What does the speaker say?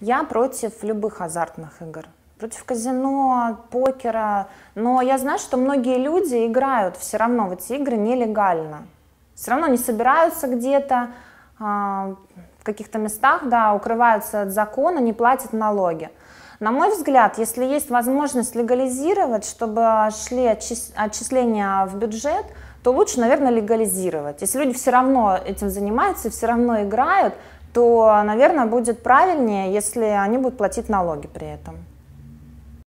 Я против любых азартных игр. Против казино, покера. Но я знаю, что многие люди играют все равно в эти игры нелегально. Все равно они собираются где-то, а, в каких-то местах, да, укрываются от закона, не платят налоги. На мой взгляд, если есть возможность легализировать, чтобы шли отчисления в бюджет, то лучше, наверное, легализировать. Если люди все равно этим занимаются, все равно играют, то, наверное, будет правильнее, если они будут платить налоги при этом.